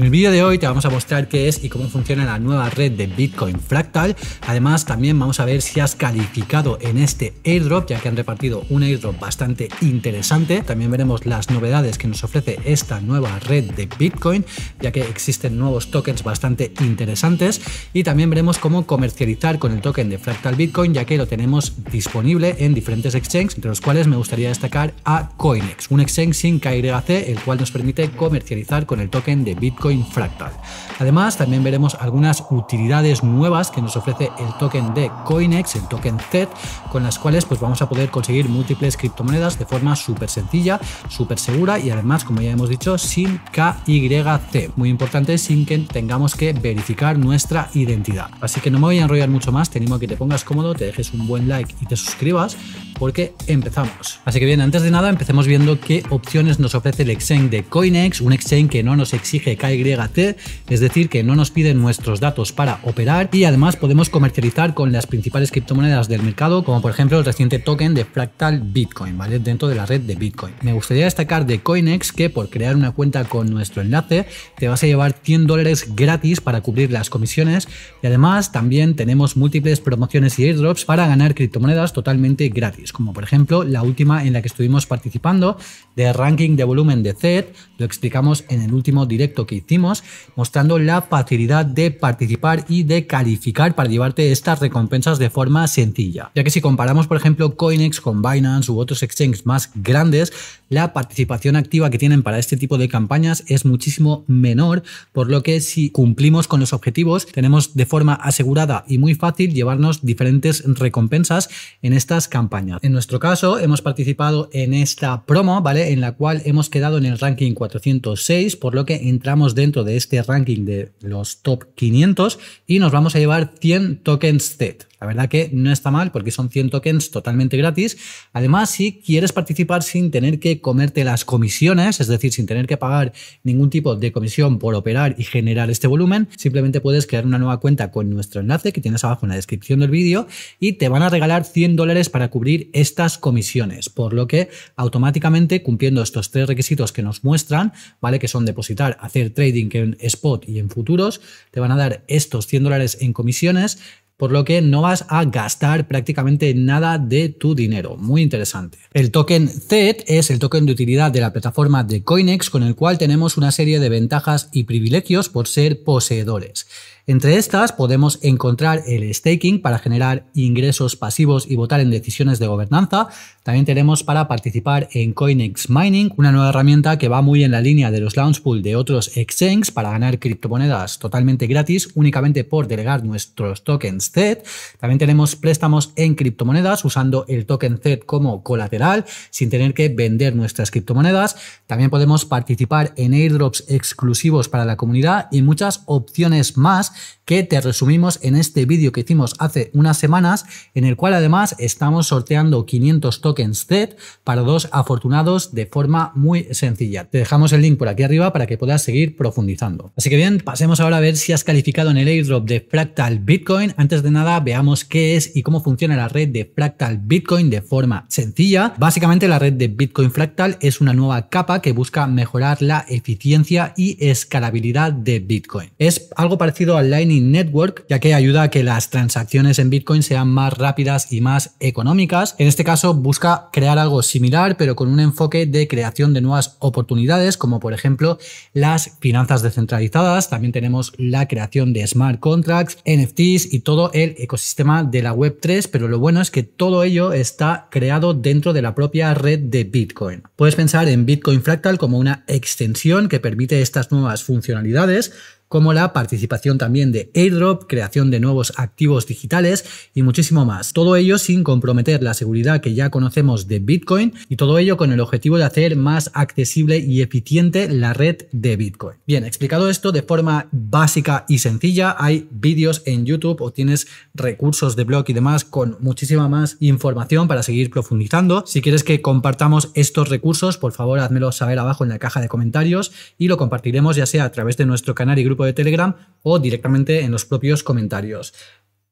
En el vídeo de hoy te vamos a mostrar qué es y cómo funciona la nueva red de Bitcoin Fractal. Además, también vamos a ver si has calificado en este airdrop, ya que han repartido un airdrop bastante interesante. También veremos las novedades que nos ofrece esta nueva red de Bitcoin, ya que existen nuevos tokens bastante interesantes. Y también veremos cómo comercializar con el token de Fractal Bitcoin, ya que lo tenemos disponible en diferentes exchanges, entre los cuales me gustaría destacar a CoinEx, un exchange sin KYC, el cual nos permite comercializar con el token de Bitcoin Fractal. Además, también veremos algunas utilidades nuevas que nos ofrece el token de CoinEx, el token Z, con las cuales pues, vamos a poder conseguir múltiples criptomonedas de forma súper sencilla, súper segura y además, como ya hemos dicho, sin KYC. Muy importante, sin que tengamos que verificar nuestra identidad. Así que no me voy a enrollar mucho más, te animo a que te pongas cómodo, te dejes un buen like y te suscribas porque empezamos. Así que bien, antes de nada empecemos viendo qué opciones nos ofrece el exchange de CoinEx, un exchange que no nos exige KYC YT, es decir, que no nos piden nuestros datos para operar y además podemos comercializar con las principales criptomonedas del mercado, como por ejemplo el reciente token de Fractal Bitcoin, ¿vale? Dentro de la red de Bitcoin. Me gustaría destacar de Coinex que por crear una cuenta con nuestro enlace te vas a llevar 100 dólares gratis para cubrir las comisiones y además también tenemos múltiples promociones y airdrops para ganar criptomonedas totalmente gratis, como por ejemplo la última en la que estuvimos participando de ranking de volumen de Z, e lo explicamos en el último directo que mostrando la facilidad de participar y de calificar para llevarte estas recompensas de forma sencilla. Ya que si comparamos, por ejemplo, Coinex con Binance u otros exchanges más grandes, la participación activa que tienen para este tipo de campañas es muchísimo menor, por lo que si cumplimos con los objetivos, tenemos de forma asegurada y muy fácil llevarnos diferentes recompensas en estas campañas. En nuestro caso, hemos participado en esta promo, ¿vale? En la cual hemos quedado en el ranking 406, por lo que entramos dentro de este ranking de los top 500 y nos vamos a llevar 100 tokens TED. La verdad que no está mal porque son 100 tokens totalmente gratis. Además, si quieres participar sin tener que comerte las comisiones, es decir, sin tener que pagar ningún tipo de comisión por operar y generar este volumen, simplemente puedes crear una nueva cuenta con nuestro enlace que tienes abajo en la descripción del vídeo y te van a regalar 100 dólares para cubrir estas comisiones, por lo que automáticamente cumpliendo estos tres requisitos que nos muestran, ¿vale? Que son depositar, hacer trading en spot y en futuros, te van a dar estos 100 dólares en comisiones por lo que no vas a gastar prácticamente nada de tu dinero. Muy interesante. El token Z es el token de utilidad de la plataforma de Coinex con el cual tenemos una serie de ventajas y privilegios por ser poseedores. Entre estas podemos encontrar el staking para generar ingresos pasivos y votar en decisiones de gobernanza. También tenemos para participar en Coinex Mining, una nueva herramienta que va muy en la línea de los launch de otros exchanges para ganar criptomonedas totalmente gratis únicamente por delegar nuestros tokens ZED. También tenemos préstamos en criptomonedas usando el token Z como colateral sin tener que vender nuestras criptomonedas. También podemos participar en airdrops exclusivos para la comunidad y muchas opciones más que te resumimos en este vídeo que hicimos hace unas semanas, en el cual además estamos sorteando 500 tokens Z para dos afortunados de forma muy sencilla. Te dejamos el link por aquí arriba para que puedas seguir profundizando. Así que bien, pasemos ahora a ver si has calificado en el airdrop de Fractal Bitcoin. Antes de nada, veamos qué es y cómo funciona la red de Fractal Bitcoin de forma sencilla. Básicamente la red de Bitcoin Fractal es una nueva capa que busca mejorar la eficiencia y escalabilidad de Bitcoin. Es algo parecido al Lightning Network, ya que ayuda a que las transacciones en Bitcoin sean más rápidas y más económicas. En este caso busca crear algo similar, pero con un enfoque de creación de nuevas oportunidades, como por ejemplo las finanzas descentralizadas. También tenemos la creación de smart contracts, NFTs y todo el ecosistema de la Web3, pero lo bueno es que todo ello está creado dentro de la propia red de Bitcoin. Puedes pensar en Bitcoin Fractal como una extensión que permite estas nuevas funcionalidades como la participación también de airdrop, creación de nuevos activos digitales y muchísimo más. Todo ello sin comprometer la seguridad que ya conocemos de Bitcoin y todo ello con el objetivo de hacer más accesible y eficiente la red de Bitcoin. Bien, explicado esto de forma básica y sencilla, hay vídeos en YouTube o tienes recursos de blog y demás con muchísima más información para seguir profundizando. Si quieres que compartamos estos recursos, por favor, házmelo saber abajo en la caja de comentarios y lo compartiremos ya sea a través de nuestro canal y grupo de Telegram o directamente en los propios comentarios.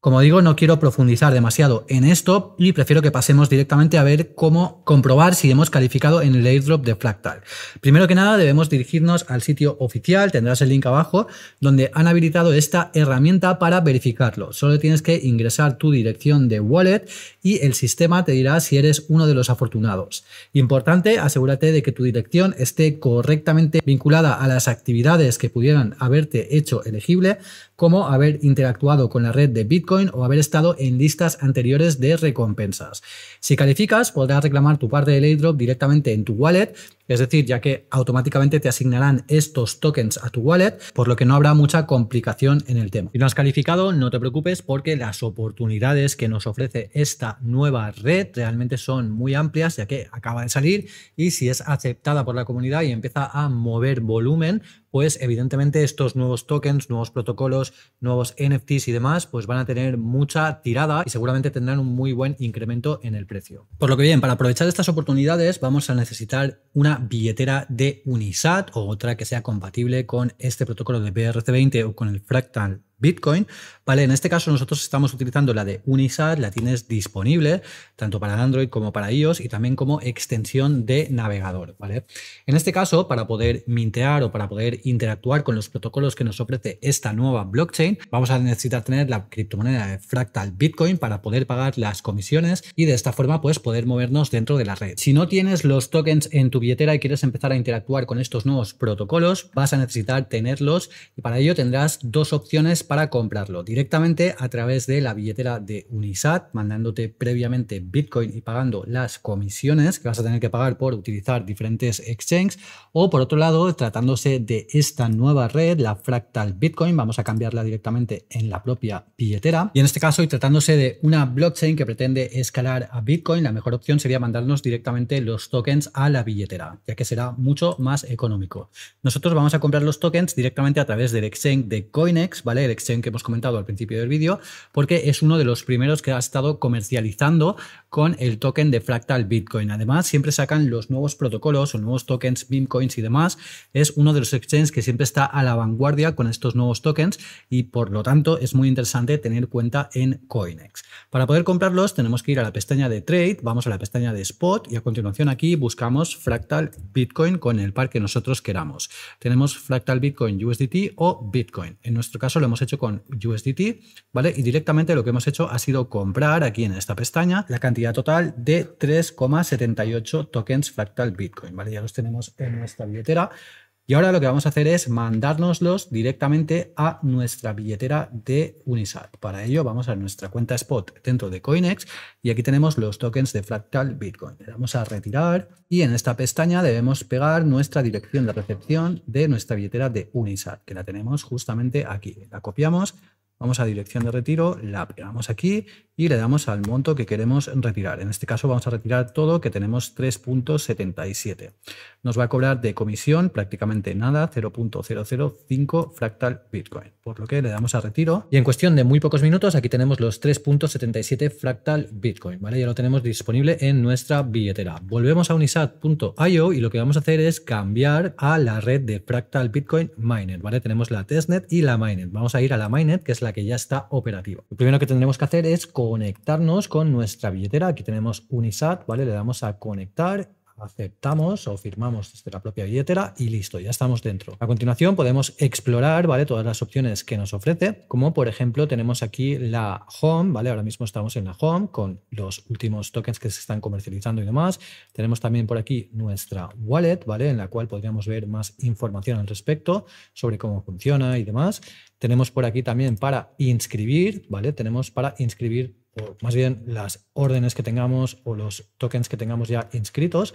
Como digo, no quiero profundizar demasiado en esto y prefiero que pasemos directamente a ver cómo comprobar si hemos calificado en el airdrop de Fractal. Primero que nada, debemos dirigirnos al sitio oficial, tendrás el link abajo, donde han habilitado esta herramienta para verificarlo. Solo tienes que ingresar tu dirección de wallet y el sistema te dirá si eres uno de los afortunados. Importante, asegúrate de que tu dirección esté correctamente vinculada a las actividades que pudieran haberte hecho elegible como haber interactuado con la red de Bitcoin o haber estado en listas anteriores de recompensas. Si calificas, podrás reclamar tu parte del airdrop directamente en tu wallet, es decir, ya que automáticamente te asignarán estos tokens a tu wallet, por lo que no habrá mucha complicación en el tema. Si no has calificado, no te preocupes porque las oportunidades que nos ofrece esta nueva red realmente son muy amplias, ya que acaba de salir y si es aceptada por la comunidad y empieza a mover volumen, pues evidentemente estos nuevos tokens, nuevos protocolos, nuevos NFTs y demás, pues van a tener mucha tirada y seguramente tendrán un muy buen incremento en el precio. Por lo que bien, para aprovechar estas oportunidades vamos a necesitar una billetera de Unisat o otra que sea compatible con este protocolo de BRC20 o con el Fractal Bitcoin. Vale, en este caso nosotros estamos utilizando la de Unisat, la tienes disponible tanto para Android como para iOS y también como extensión de navegador, ¿vale? En este caso, para poder mintear o para poder interactuar con los protocolos que nos ofrece esta nueva blockchain, vamos a necesitar tener la criptomoneda de Fractal Bitcoin para poder pagar las comisiones y de esta forma pues poder movernos dentro de la red. Si no tienes los tokens en tu billetera y quieres empezar a interactuar con estos nuevos protocolos, vas a necesitar tenerlos y para ello tendrás dos opciones para comprarlo directamente a través de la billetera de Unisat, mandándote previamente Bitcoin y pagando las comisiones que vas a tener que pagar por utilizar diferentes exchanges. O por otro lado, tratándose de esta nueva red, la Fractal Bitcoin, vamos a cambiarla directamente en la propia billetera. Y en este caso, y tratándose de una blockchain que pretende escalar a Bitcoin, la mejor opción sería mandarnos directamente los tokens a la billetera, ya que será mucho más económico. Nosotros vamos a comprar los tokens directamente a través del exchange de CoinEx, ¿vale? que hemos comentado al principio del vídeo, porque es uno de los primeros que ha estado comercializando con el token de Fractal Bitcoin. Además, siempre sacan los nuevos protocolos o nuevos tokens, Bitcoins y demás. Es uno de los exchanges que siempre está a la vanguardia con estos nuevos tokens y por lo tanto es muy interesante tener cuenta en Coinex. Para poder comprarlos tenemos que ir a la pestaña de Trade, vamos a la pestaña de Spot y a continuación aquí buscamos Fractal Bitcoin con el par que nosotros queramos. Tenemos Fractal Bitcoin USDT o Bitcoin. En nuestro caso lo hemos hecho hecho con USDT, ¿vale? Y directamente lo que hemos hecho ha sido comprar aquí en esta pestaña la cantidad total de 3,78 tokens fractal Bitcoin, ¿vale? Ya los tenemos en nuestra billetera. Y ahora lo que vamos a hacer es mandárnoslos directamente a nuestra billetera de Unisat. Para ello vamos a nuestra cuenta spot dentro de Coinex y aquí tenemos los tokens de Fractal Bitcoin. Le damos a retirar y en esta pestaña debemos pegar nuestra dirección de recepción de nuestra billetera de Unisat, que la tenemos justamente aquí. La copiamos, vamos a dirección de retiro, la pegamos aquí y le damos al monto que queremos retirar. En este caso vamos a retirar todo que tenemos 3.77. Nos va a cobrar de comisión prácticamente nada, 0.005 fractal Bitcoin, por lo que le damos a retiro. Y en cuestión de muy pocos minutos aquí tenemos los 3.77 fractal Bitcoin, ¿vale? Ya lo tenemos disponible en nuestra billetera. Volvemos a unisat.io y lo que vamos a hacer es cambiar a la red de fractal Bitcoin Miner, ¿vale? Tenemos la testnet y la miner Vamos a ir a la miner que es la que ya está operativa. Lo primero que tendremos que hacer es conectarnos con nuestra billetera. Aquí tenemos Unisat, ¿vale? Le damos a conectar aceptamos o firmamos desde la propia billetera y listo, ya estamos dentro. A continuación podemos explorar, ¿vale? Todas las opciones que nos ofrece, como por ejemplo tenemos aquí la home, ¿vale? Ahora mismo estamos en la home con los últimos tokens que se están comercializando y demás. Tenemos también por aquí nuestra wallet, ¿vale? En la cual podríamos ver más información al respecto sobre cómo funciona y demás. Tenemos por aquí también para inscribir, ¿vale? Tenemos para inscribir o más bien las órdenes que tengamos o los tokens que tengamos ya inscritos.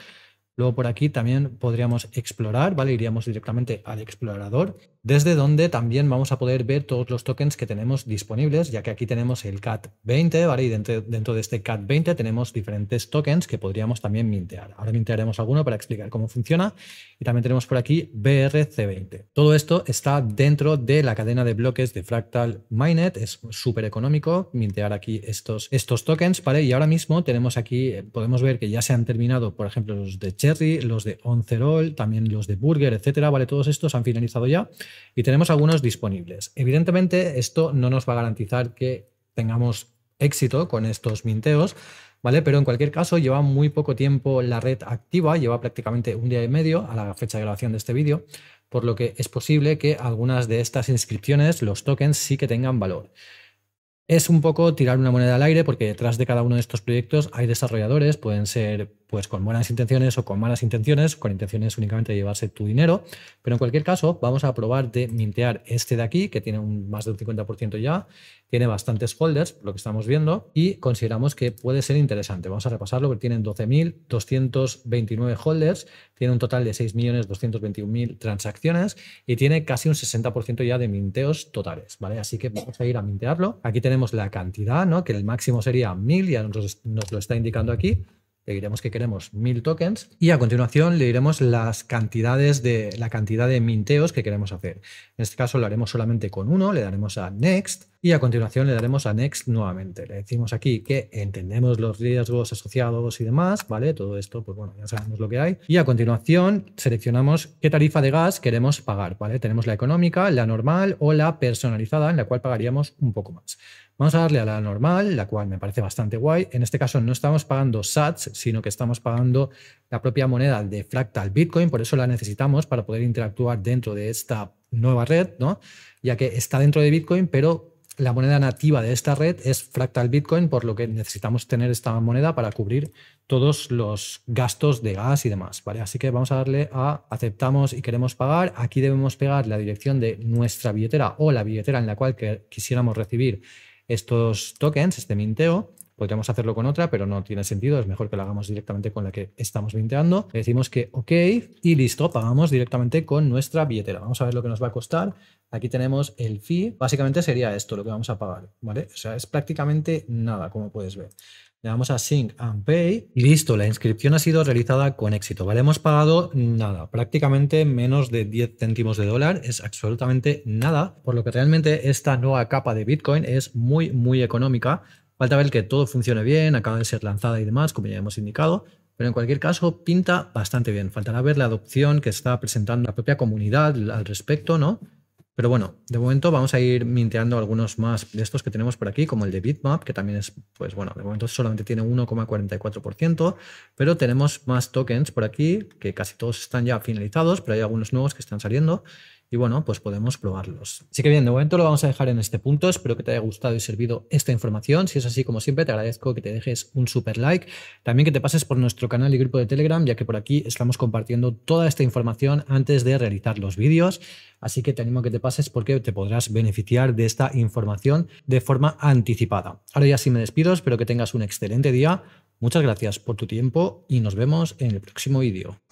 Luego por aquí también podríamos explorar, ¿vale? Iríamos directamente al explorador desde donde también vamos a poder ver todos los tokens que tenemos disponibles, ya que aquí tenemos el CAT20, ¿vale? Y dentro, de este CAT20 tenemos diferentes tokens que podríamos también mintear. Ahora mintearemos alguno para explicar cómo funciona. Y también tenemos por aquí BRC20. Todo esto está dentro de la cadena de bloques de Fractal Minet. Es súper económico mintear aquí estos, estos tokens, ¿vale? Y ahora mismo tenemos aquí, eh, podemos ver que ya se han terminado, por ejemplo, los de Cherry, los de Oncerol, también los de Burger, etcétera, ¿vale? Todos estos han finalizado ya y tenemos algunos disponibles. Evidentemente, esto no nos va a garantizar que tengamos éxito con estos minteos, ¿vale? Pero en cualquier caso, lleva muy poco tiempo la red activa, lleva prácticamente un día y medio a la fecha de grabación de este vídeo, por lo que es posible que algunas de estas inscripciones, los tokens, sí que tengan valor. Es un poco tirar una moneda al aire porque detrás de cada uno de estos proyectos hay desarrolladores, pueden ser pues con buenas intenciones o con malas intenciones, con intenciones únicamente de llevarse tu dinero, pero en cualquier caso vamos a probar de mintear este de aquí que tiene un, más un 50% ya, tiene bastantes holders, lo que estamos viendo, y consideramos que puede ser interesante. Vamos a repasarlo porque tienen 12.229 holders, tiene un total de 6.221.000 transacciones y tiene casi un 60% ya de minteos totales, ¿vale? Así que vamos a ir a mintearlo. Aquí tenemos tenemos la cantidad, ¿no? que el máximo sería 1000, ya nos, nos lo está indicando aquí, le diremos que queremos mil tokens y a continuación le diremos las cantidades de la cantidad de minteos que queremos hacer. En este caso lo haremos solamente con uno, le daremos a next y a continuación le daremos a Next nuevamente. Le decimos aquí que entendemos los riesgos asociados y demás, ¿vale? Todo esto, pues bueno, ya sabemos lo que hay. Y a continuación seleccionamos qué tarifa de gas queremos pagar, ¿vale? Tenemos la económica, la normal o la personalizada, en la cual pagaríamos un poco más. Vamos a darle a la normal, la cual me parece bastante guay. En este caso no estamos pagando sats, sino que estamos pagando la propia moneda de Fractal Bitcoin, por eso la necesitamos para poder interactuar dentro de esta nueva red, ¿no? Ya que está dentro de Bitcoin, pero la moneda nativa de esta red es fractal Bitcoin, por lo que necesitamos tener esta moneda para cubrir todos los gastos de gas y demás, ¿vale? Así que vamos a darle a aceptamos y queremos pagar. Aquí debemos pegar la dirección de nuestra billetera o la billetera en la cual quisiéramos recibir estos tokens, este minteo. Podríamos hacerlo con otra, pero no tiene sentido. Es mejor que lo hagamos directamente con la que estamos vinteando. decimos que OK y listo, pagamos directamente con nuestra billetera. Vamos a ver lo que nos va a costar. Aquí tenemos el fee. Básicamente sería esto lo que vamos a pagar, ¿vale? O sea, es prácticamente nada, como puedes ver. Le damos a Sync and Pay y listo, la inscripción ha sido realizada con éxito, ¿vale? Hemos pagado nada, prácticamente menos de 10 céntimos de dólar, es absolutamente nada, por lo que realmente esta nueva capa de Bitcoin es muy, muy económica Falta ver que todo funcione bien, acaba de ser lanzada y demás, como ya hemos indicado, pero en cualquier caso pinta bastante bien. Faltará ver la adopción que está presentando la propia comunidad al respecto, ¿no? Pero bueno, de momento vamos a ir minteando algunos más de estos que tenemos por aquí, como el de Bitmap, que también es, pues bueno, de momento solamente tiene 1,44%, pero tenemos más tokens por aquí, que casi todos están ya finalizados, pero hay algunos nuevos que están saliendo. Y bueno, pues podemos probarlos. Así que bien, de momento lo vamos a dejar en este punto. Espero que te haya gustado y servido esta información. Si es así, como siempre, te agradezco que te dejes un super like. También que te pases por nuestro canal y grupo de Telegram, ya que por aquí estamos compartiendo toda esta información antes de realizar los vídeos. Así que te animo a que te pases porque te podrás beneficiar de esta información de forma anticipada. Ahora ya sí me despido, espero que tengas un excelente día. Muchas gracias por tu tiempo y nos vemos en el próximo vídeo.